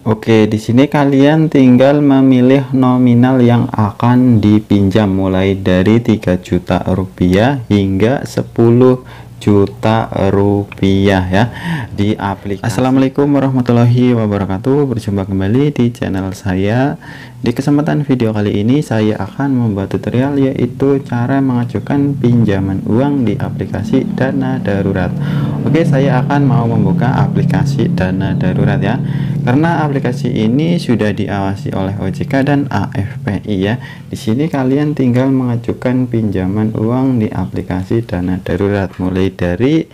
Oke, di sini kalian tinggal memilih nominal yang akan dipinjam mulai dari 3 juta rupiah hingga 10 juta rupiah ya di aplikasi Assalamualaikum warahmatullahi wabarakatuh berjumpa kembali di channel saya di kesempatan video kali ini saya akan membuat tutorial yaitu cara mengajukan pinjaman uang di aplikasi dana darurat Oke saya akan mau membuka aplikasi dana darurat ya karena aplikasi ini sudah diawasi oleh OJK dan AFPI ya. Di sini kalian tinggal mengajukan pinjaman uang di aplikasi dana darurat mulai dari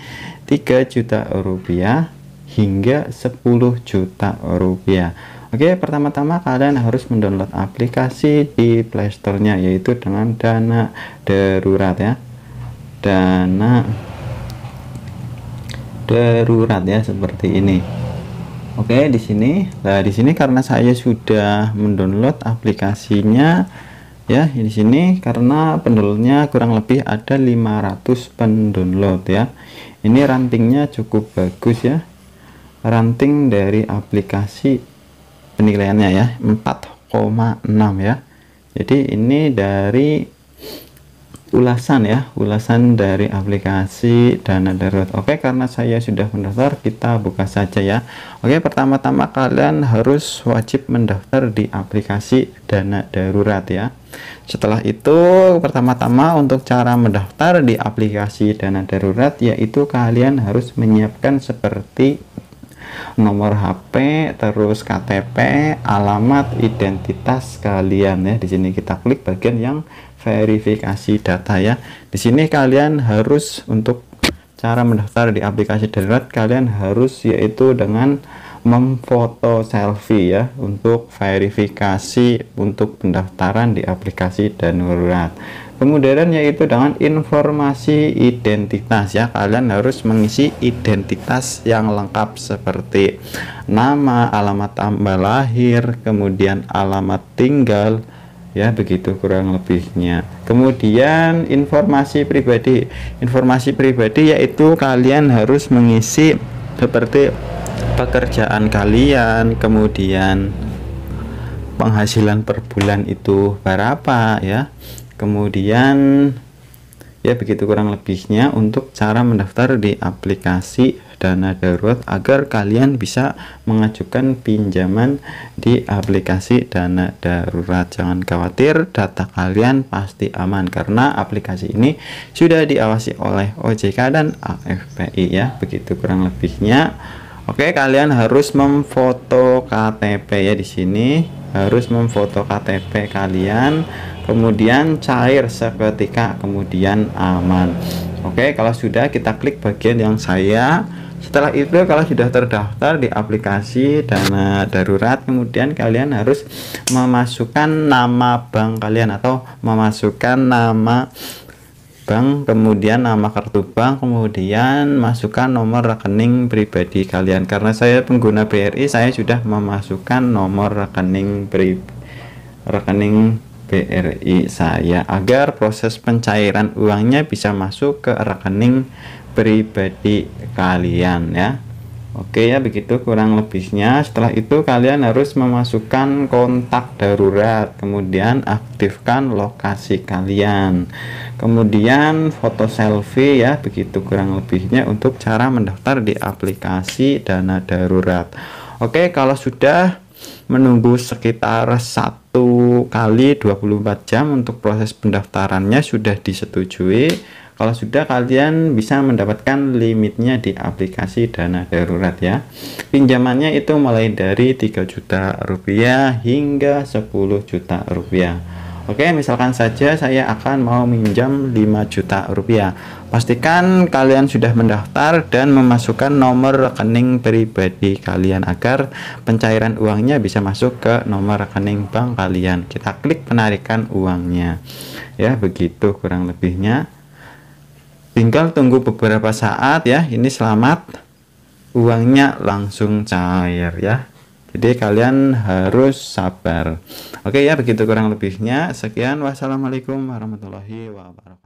3 juta rupiah hingga 10 juta rupiah. Oke, pertama-tama kalian harus mendownload aplikasi di Playstore-nya yaitu dengan dana darurat ya. Dana darurat ya seperti ini. Oke, di sini. Nah, di sini karena saya sudah mendownload aplikasinya ya, di sini karena pendownloadnya kurang lebih ada 500 pendownload ya. Ini rantingnya cukup bagus ya. Ranting dari aplikasi penilaiannya ya 4,6 ya. Jadi ini dari ulasan ya ulasan dari aplikasi dana darurat oke karena saya sudah mendaftar kita buka saja ya oke pertama-tama kalian harus wajib mendaftar di aplikasi dana darurat ya setelah itu pertama-tama untuk cara mendaftar di aplikasi dana darurat yaitu kalian harus menyiapkan seperti nomor HP, terus KTP, alamat, identitas kalian ya. Di sini kita klik bagian yang verifikasi data ya. Di sini kalian harus untuk cara mendaftar di aplikasi darurat kalian harus yaitu dengan memfoto selfie ya untuk verifikasi untuk pendaftaran di aplikasi danurat kemudian yaitu dengan informasi identitas ya kalian harus mengisi identitas yang lengkap seperti nama alamat tambah lahir kemudian alamat tinggal ya begitu kurang lebihnya kemudian informasi pribadi informasi pribadi yaitu kalian harus mengisi seperti pekerjaan kalian kemudian penghasilan per bulan itu berapa ya kemudian ya begitu kurang lebihnya untuk cara mendaftar di aplikasi dana darurat agar kalian bisa mengajukan pinjaman di aplikasi dana darurat jangan khawatir data kalian pasti aman karena aplikasi ini sudah diawasi oleh OJK dan AFPI ya begitu kurang lebihnya Oke, kalian harus memfoto KTP ya di sini. Harus memfoto KTP kalian, kemudian cair seketika, kemudian aman. Oke, kalau sudah kita klik bagian yang saya setelah itu kalau sudah terdaftar di aplikasi dana darurat kemudian kalian harus memasukkan nama bank kalian atau memasukkan nama bank, kemudian nama kartu bank, kemudian masukkan nomor rekening pribadi kalian. Karena saya pengguna BRI, saya sudah memasukkan nomor rekening pri, rekening BRI saya agar proses pencairan uangnya bisa masuk ke rekening pribadi kalian ya. Oke ya begitu kurang lebihnya setelah itu kalian harus memasukkan kontak darurat kemudian aktifkan lokasi kalian kemudian foto selfie ya begitu kurang lebihnya untuk cara mendaftar di aplikasi dana darurat Oke kalau sudah menunggu sekitar satu satu kali 24 jam untuk proses pendaftarannya sudah disetujui kalau sudah kalian bisa mendapatkan limitnya di aplikasi dana darurat ya pinjamannya itu mulai dari 3 juta rupiah hingga 10 juta rupiah Oke, misalkan saja saya akan mau minjam 5 juta rupiah. Pastikan kalian sudah mendaftar dan memasukkan nomor rekening pribadi kalian agar pencairan uangnya bisa masuk ke nomor rekening bank kalian. Kita klik penarikan uangnya. Ya, begitu kurang lebihnya. Tinggal tunggu beberapa saat ya. Ini selamat uangnya langsung cair ya. Jadi kalian harus sabar. Oke ya, begitu kurang lebihnya. Sekian. Wassalamualaikum warahmatullahi wabarakatuh.